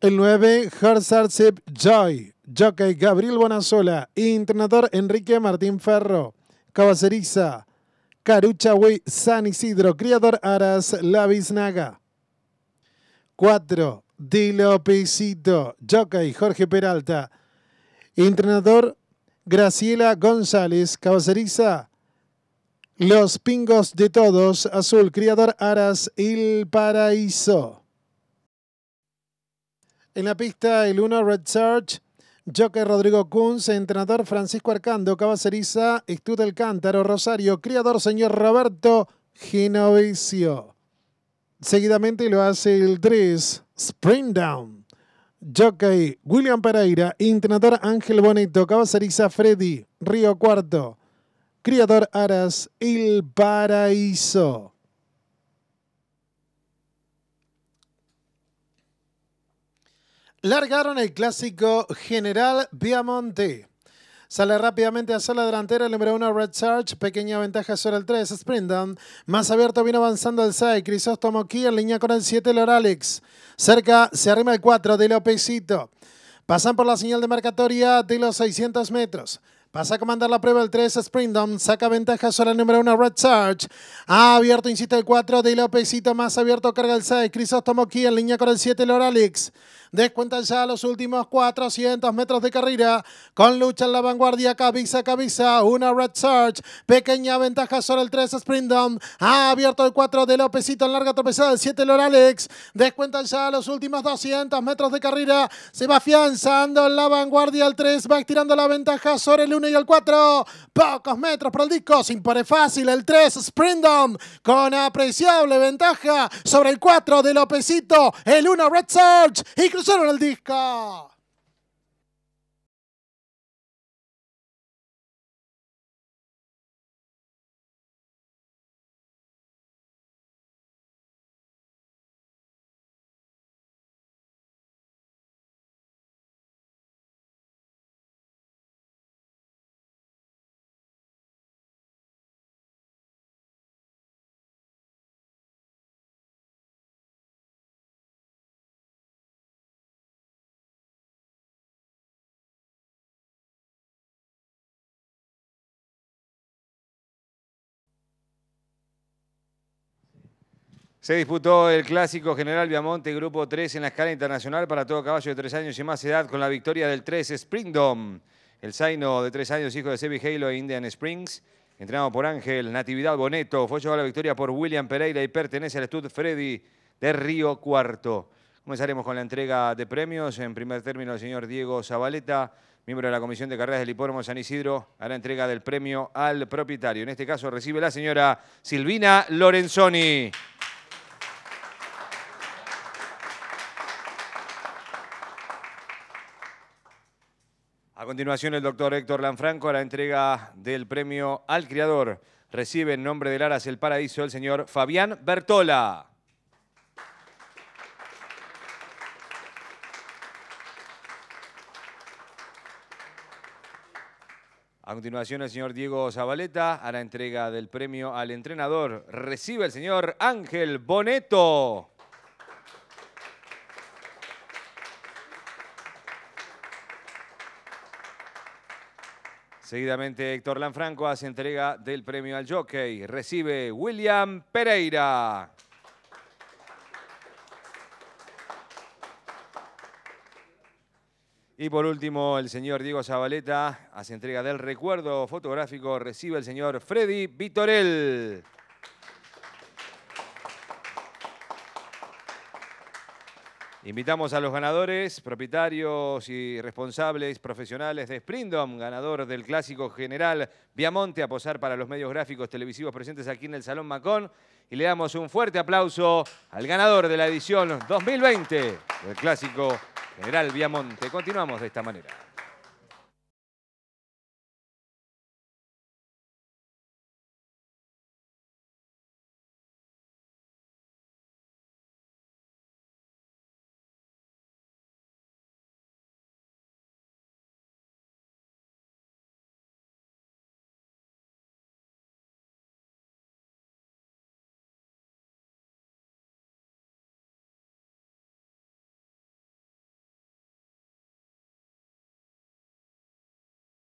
El 9, Sip Joy. Jockey Gabriel Bonazola. entrenador Enrique Martín Ferro. Cabaceriza. Wey San Isidro. Criador Aras La 4. Dilo Jockey Jorge Peralta. Entrenador Graciela González. Cabaceriza. Los Pingos de Todos. Azul. Criador Aras El Paraíso. En la pista, el 1, Red Search, Jockey, Rodrigo Kunz, entrenador Francisco Arcando, Cabaceriza, Estudio Cántaro, Rosario, criador señor Roberto Genovicio. Seguidamente lo hace el 3, Spring Down. Jockey William Pereira, entrenador Ángel Bonito, Cabaceriza Freddy, Río Cuarto, criador Aras, El Paraíso. largaron el clásico General Viamonte. Sale rápidamente hacia la delantera el número uno Red Charge. Pequeña ventaja sobre el 3 Sprintdown. Más abierto viene avanzando el side Crisóstomo Key en línea con el 7 Loralex. Cerca se arrima el 4 de Lopecito. Pasan por la señal de marcatoria de los 600 metros. Pasa a comandar la prueba el 3, Springdom. Saca ventaja sobre el número 1, Red Search. Ha abierto, insiste el 4, de Lópezito. más abierto, carga el 6. Crisóstomo aquí en línea con el 7, Loralex. Descuentan ya los últimos 400 metros de carrera. Con lucha en la vanguardia, cabeza cabeza. Una Red Search. Pequeña ventaja sobre el 3, Springdom. Ha abierto el 4 de Lópezito. larga tropezada, el 7, Loralex. Descuentan ya los últimos 200 metros de carrera. Se va afianzando en la vanguardia el 3. Va estirando la ventaja sobre el 1 y el 4. Pocos metros para el disco. Sin pare fácil el 3. Sprindom con apreciable ventaja sobre el 4 de Lopecito. El 1 Red Surge, Y cruzaron el disco. Se disputó el clásico General Viamonte Grupo 3 en la escala internacional para todo caballo de 3 años y más edad con la victoria del 3 Springdom. El Zaino de 3 años, hijo de Sebi Halo e Indian Springs. Entrenado por Ángel Natividad Boneto. Fue llevado a la victoria por William Pereira y pertenece al Stud Freddy de Río Cuarto. Comenzaremos con la entrega de premios. En primer término, el señor Diego Zabaleta, miembro de la Comisión de Carreras del Hipódromo San Isidro, hará entrega del premio al propietario. En este caso recibe la señora Silvina Lorenzoni. A continuación, el doctor Héctor Lanfranco a la entrega del premio al criador. Recibe en nombre del Aras el Paraíso el señor Fabián Bertola. A continuación, el señor Diego Zabaleta a la entrega del premio al entrenador. Recibe el señor Ángel Boneto. Seguidamente Héctor Lanfranco hace entrega del premio al jockey. Recibe William Pereira. Y por último, el señor Diego Zabaleta hace entrega del recuerdo fotográfico. Recibe el señor Freddy Vitorel. Invitamos a los ganadores, propietarios y responsables profesionales de Sprindom, ganador del clásico general Viamonte, a posar para los medios gráficos televisivos presentes aquí en el Salón Macón. Y le damos un fuerte aplauso al ganador de la edición 2020 del clásico general Viamonte. Continuamos de esta manera.